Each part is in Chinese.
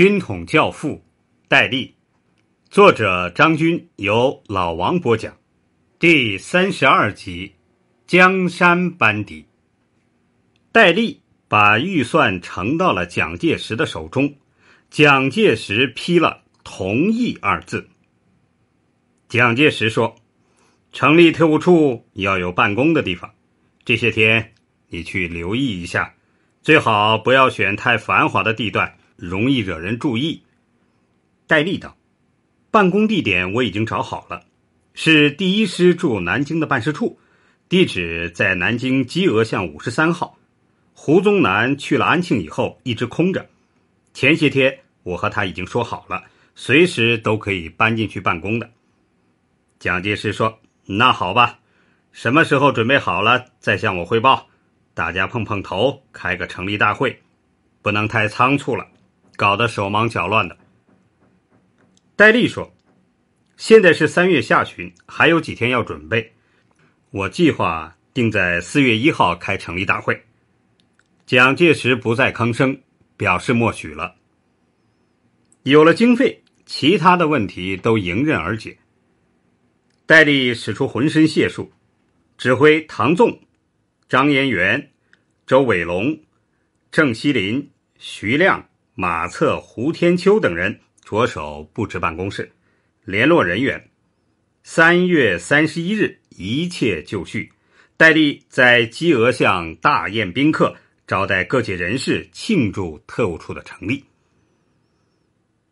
《军统教父》戴笠，作者张军，由老王播讲，第三十二集《江山班底》。戴笠把预算呈到了蒋介石的手中，蒋介石批了“同意”二字。蒋介石说：“成立特务处要有办公的地方，这些天你去留意一下，最好不要选太繁华的地段。”容易惹人注意。戴笠道：“办公地点我已经找好了，是第一师驻南京的办事处，地址在南京鸡鹅巷五十三号。胡宗南去了安庆以后一直空着，前些天我和他已经说好了，随时都可以搬进去办公的。”蒋介石说：“那好吧，什么时候准备好了再向我汇报，大家碰碰头，开个成立大会，不能太仓促了。”搞得手忙脚乱的。戴笠说：“现在是三月下旬，还有几天要准备。我计划定在四月一号开成立大会。”蒋介石不再吭声，表示默许了。有了经费，其他的问题都迎刃而解。戴笠使出浑身解数，指挥唐纵、张延元、周伟龙、郑锡林、徐亮。马策、胡天秋等人着手布置办公室，联络人员。三月三十一日，一切就绪。戴笠在鸡鹅巷大宴宾客，招待各界人士，庆祝特务处的成立。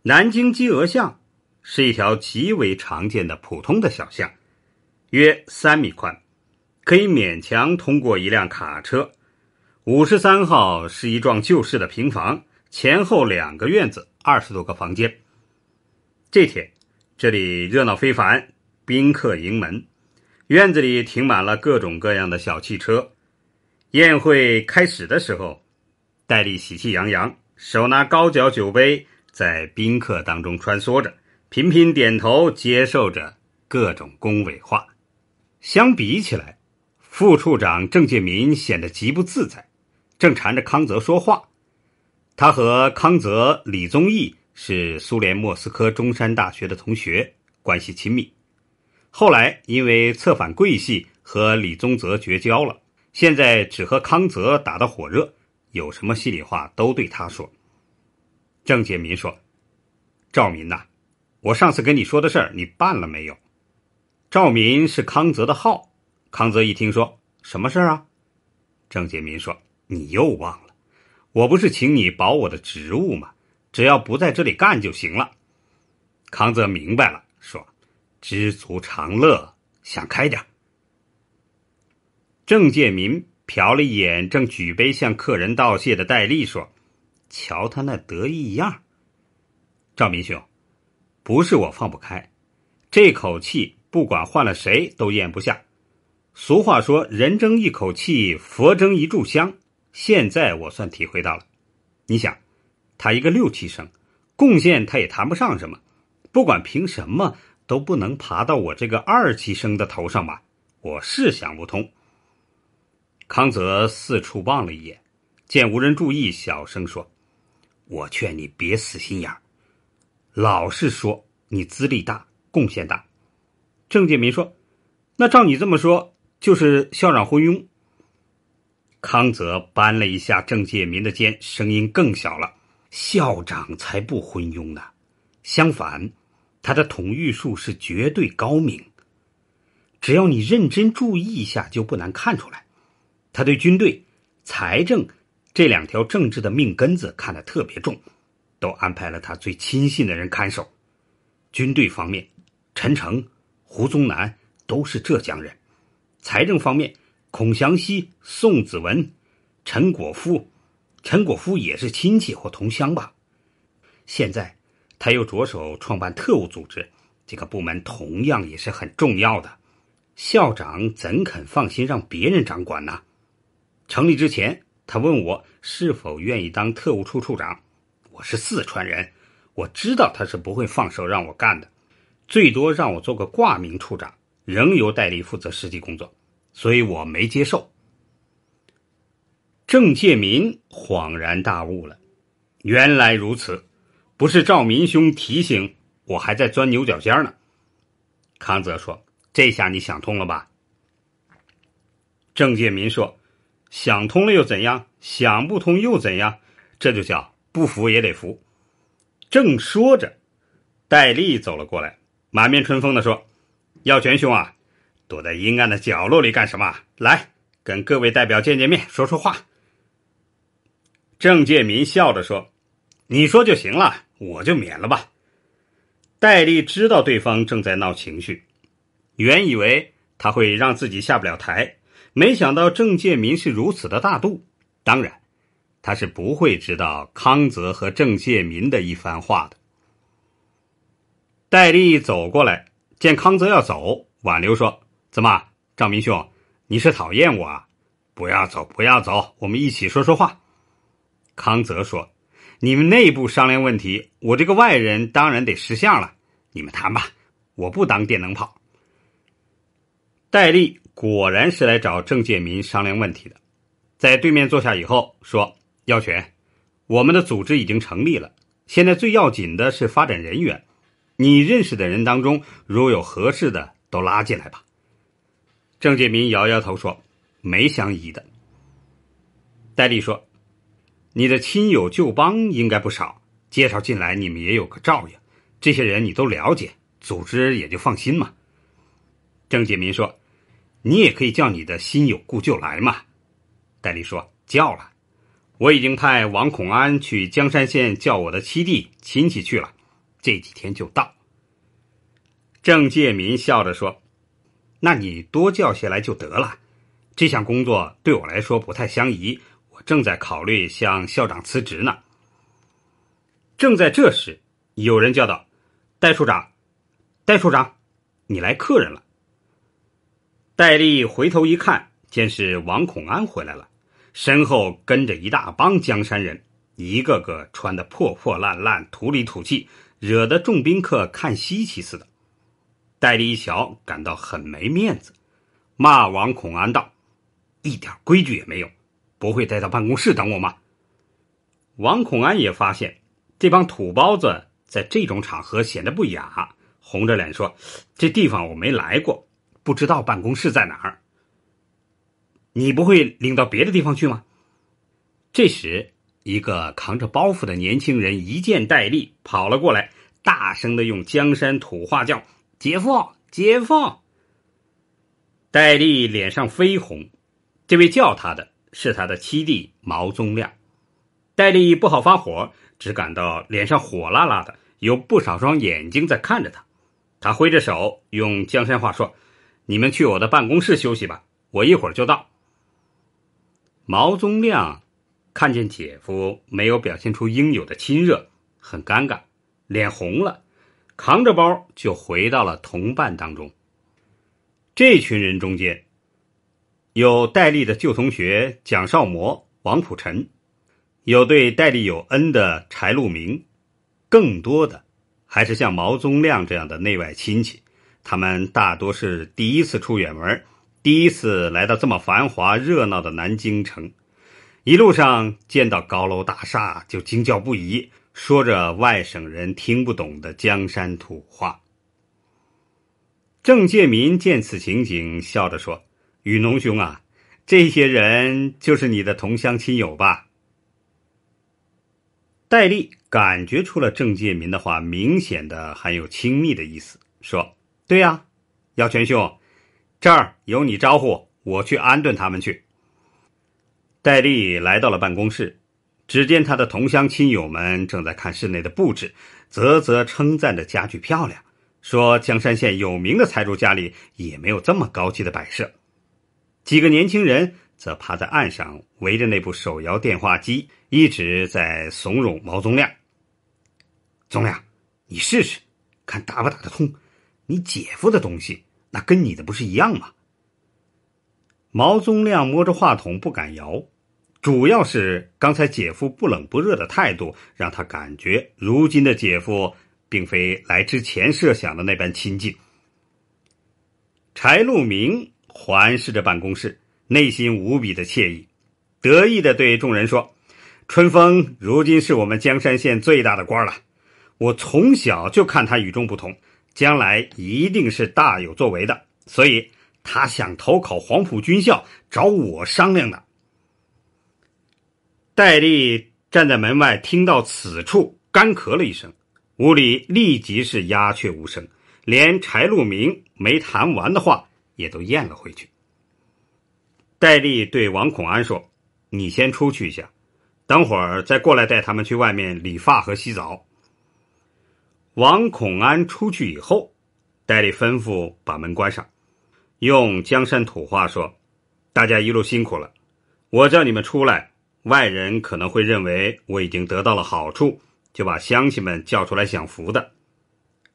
南京鸡鹅巷是一条极为常见的普通的小巷，约三米宽，可以勉强通过一辆卡车。五十三号是一幢旧式的平房。前后两个院子，二十多个房间。这天，这里热闹非凡，宾客盈门。院子里停满了各种各样的小汽车。宴会开始的时候，戴笠喜气洋洋，手拿高脚酒杯，在宾客当中穿梭着，频频点头，接受着各种恭维话。相比起来，副处长郑介民显得极不自在，正缠着康泽说话。他和康泽、李宗义是苏联莫斯科中山大学的同学，关系亲密。后来因为策反桂系，和李宗泽绝交了。现在只和康泽打得火热，有什么心里话都对他说。郑介民说：“赵民呐，我上次跟你说的事儿，你办了没有？”赵民是康泽的号，康泽一听说：“什么事儿啊？”郑介民说：“你又忘了。”我不是请你保我的职务吗？只要不在这里干就行了。康泽明白了，说：“知足常乐，想开点郑介民瞟了一眼正举杯向客人道谢的戴笠，说：“瞧他那得意样赵明兄，不是我放不开，这口气不管换了谁都咽不下。俗话说：“人争一口气，佛争一炷香。”现在我算体会到了，你想，他一个六七生，贡献他也谈不上什么，不管凭什么都不能爬到我这个二七生的头上吧？我是想不通。康泽四处望了一眼，见无人注意，小声说：“我劝你别死心眼儿，老是说你资历大，贡献大。”郑介民说：“那照你这么说，就是校长昏庸。”康泽扳了一下郑介民的肩，声音更小了：“校长才不昏庸呢，相反，他的统御术是绝对高明。只要你认真注意一下，就不难看出来，他对军队、财政这两条政治的命根子看得特别重，都安排了他最亲信的人看守。军队方面，陈诚、胡宗南都是浙江人；财政方面。”孔祥熙、宋子文、陈果夫，陈果夫也是亲戚或同乡吧？现在他又着手创办特务组织，这个部门同样也是很重要的。校长怎肯放心让别人掌管呢？成立之前，他问我是否愿意当特务处处长。我是四川人，我知道他是不会放手让我干的，最多让我做个挂名处长，仍由戴笠负责实际工作。所以我没接受。郑介民恍然大悟了，原来如此，不是赵民兄提醒我，还在钻牛角尖呢。康泽说：“这下你想通了吧？”郑介民说：“想通了又怎样？想不通又怎样？这就叫不服也得服。”正说着，戴笠走了过来，满面春风的说：“耀全兄啊。”躲在阴暗的角落里干什么？来，跟各位代表见见面，说说话。”郑介民笑着说，“你说就行了，我就免了吧。”戴笠知道对方正在闹情绪，原以为他会让自己下不了台，没想到郑介民是如此的大度。当然，他是不会知道康泽和郑介民的一番话的。戴笠走过来，见康泽要走，挽留说。怎么，赵明兄，你是讨厌我啊？不要走，不要走，我们一起说说话。康泽说：“你们内部商量问题，我这个外人当然得识相了。你们谈吧，我不当电灯泡。”戴笠果然是来找郑介民商量问题的，在对面坐下以后说：“耀全，我们的组织已经成立了，现在最要紧的是发展人员。你认识的人当中，如有合适的，都拉进来吧。”郑介民摇摇头说：“没相宜的。”戴笠说：“你的亲友旧帮应该不少，介绍进来你们也有个照应。这些人你都了解，组织也就放心嘛。”郑介民说：“你也可以叫你的亲友故旧来嘛。”戴笠说：“叫了，我已经派王孔安去江山县叫我的七弟亲戚去了，这几天就到。”郑介民笑着说。那你多叫些来就得了。这项工作对我来说不太相宜，我正在考虑向校长辞职呢。正在这时，有人叫道：“戴处长，戴处长，你来客人了。”戴笠回头一看，见是王孔安回来了，身后跟着一大帮江山人，一个个穿的破破烂烂、土里土气，惹得众宾客看稀奇似的。戴笠一瞧，感到很没面子，骂王孔安道：“一点规矩也没有，不会待到办公室等我吗？”王孔安也发现这帮土包子在这种场合显得不雅，红着脸说：“这地方我没来过，不知道办公室在哪儿。你不会领到别的地方去吗？”这时，一个扛着包袱的年轻人一见戴笠跑了过来，大声的用江山土话叫。姐夫，姐夫！戴笠脸上绯红。这位叫他的是他的七弟毛宗亮。戴笠不好发火，只感到脸上火辣辣的，有不少双眼睛在看着他。他挥着手，用江山话说：“你们去我的办公室休息吧，我一会儿就到。”毛宗亮看见姐夫没有表现出应有的亲热，很尴尬，脸红了。扛着包就回到了同伴当中。这群人中间有戴笠的旧同学蒋少模、王普臣，有对戴笠有恩的柴禄明，更多的还是像毛宗亮这样的内外亲戚。他们大多是第一次出远门，第一次来到这么繁华热闹的南京城，一路上见到高楼大厦就惊叫不已。说着外省人听不懂的江山土话。郑介民见此情景，笑着说：“雨农兄啊，这些人就是你的同乡亲友吧？”戴笠感觉出了郑介民的话明显的含有亲密的意思，说：“对呀，耀全兄，这儿有你招呼，我去安顿他们去。”戴笠来到了办公室。只见他的同乡亲友们正在看室内的布置，啧啧称赞着家具漂亮，说江山县有名的财主家里也没有这么高级的摆设。几个年轻人则趴在岸上，围着那部手摇电话机，一直在怂恿毛宗亮：“宗亮，你试试，看打不打得通？你姐夫的东西，那跟你的不是一样吗？”毛宗亮摸着话筒，不敢摇。主要是刚才姐夫不冷不热的态度，让他感觉如今的姐夫并非来之前设想的那般亲近。柴路明环视着办公室，内心无比的惬意，得意的对众人说：“春风如今是我们江山县最大的官了，我从小就看他与众不同，将来一定是大有作为的，所以他想投考黄埔军校，找我商量的。”戴笠站在门外，听到此处，干咳了一声，屋里立即是鸦雀无声，连柴路明没谈完的话也都咽了回去。戴笠对王孔安说：“你先出去一下，等会儿再过来带他们去外面理发和洗澡。”王孔安出去以后，戴笠吩咐把门关上，用江山土话说：“大家一路辛苦了，我叫你们出来。”外人可能会认为我已经得到了好处，就把乡亲们叫出来享福的。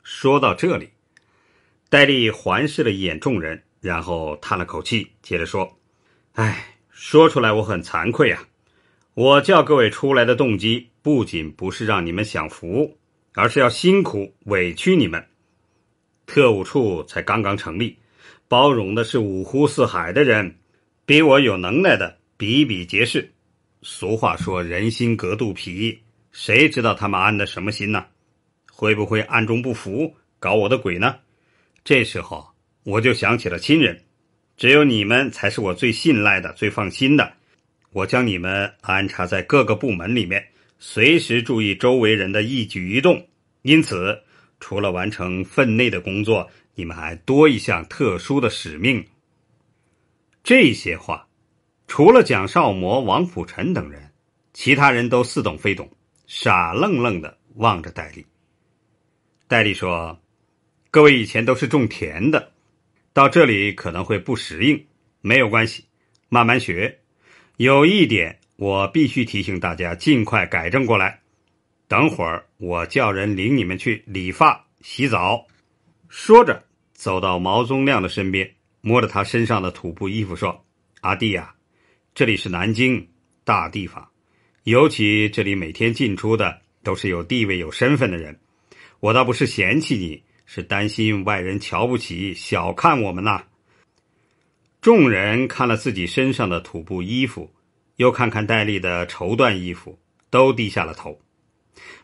说到这里，戴笠环视了一眼众人，然后叹了口气，接着说：“哎，说出来我很惭愧啊！我叫各位出来的动机，不仅不是让你们享福，而是要辛苦委屈你们。特务处才刚刚成立，包容的是五湖四海的人，比我有能耐的比比皆是。”俗话说人心隔肚皮，谁知道他们安的什么心呢？会不会暗中不服，搞我的鬼呢？这时候我就想起了亲人，只有你们才是我最信赖的、最放心的。我将你们安插在各个部门里面，随时注意周围人的一举一动。因此，除了完成分内的工作，你们还多一项特殊的使命。这些话。除了蒋少模、王辅臣等人，其他人都似懂非懂，傻愣愣的望着戴笠。戴笠说：“各位以前都是种田的，到这里可能会不适应，没有关系，慢慢学。有一点我必须提醒大家，尽快改正过来。等会儿我叫人领你们去理发、洗澡。”说着，走到毛宗亮的身边，摸着他身上的土布衣服说：“阿弟呀。”这里是南京大地方，尤其这里每天进出的都是有地位、有身份的人。我倒不是嫌弃你，是担心外人瞧不起、小看我们呐。众人看了自己身上的土布衣服，又看看戴笠的绸缎衣服，都低下了头。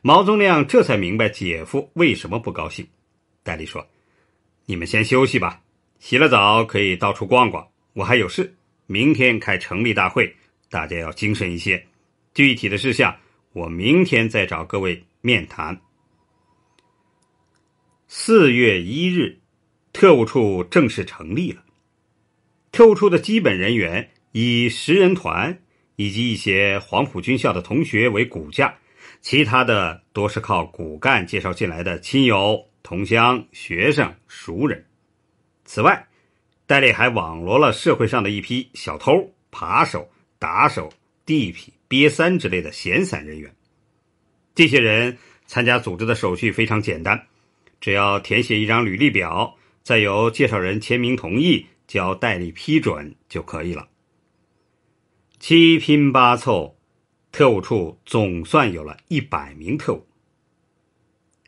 毛宗亮这才明白姐夫为什么不高兴。戴笠说：“你们先休息吧，洗了澡可以到处逛逛，我还有事。”明天开成立大会，大家要精神一些。具体的事项，我明天再找各位面谈。四月一日，特务处正式成立了。特务处的基本人员以十人团以及一些黄埔军校的同学为骨架，其他的多是靠骨干介绍进来的亲友、同乡、学生、熟人。此外。戴笠还网罗了社会上的一批小偷、扒手、打手、地痞、瘪三之类的闲散人员。这些人参加组织的手续非常简单，只要填写一张履历表，再由介绍人签名同意，交戴笠批准就可以了。七拼八凑，特务处总算有了一百名特务。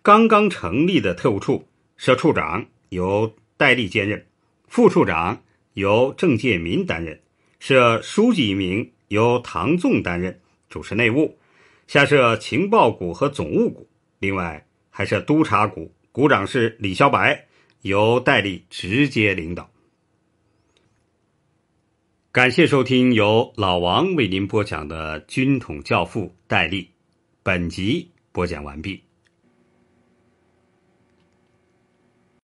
刚刚成立的特务处，设处长由戴笠兼任。副处长由郑介民担任，设书记一名，由唐纵担任主持内务，下设情报股和总务股，另外还设督察股，股长是李小白，由戴笠直接领导。感谢收听由老王为您播讲的《军统教父》戴笠，本集播讲完毕。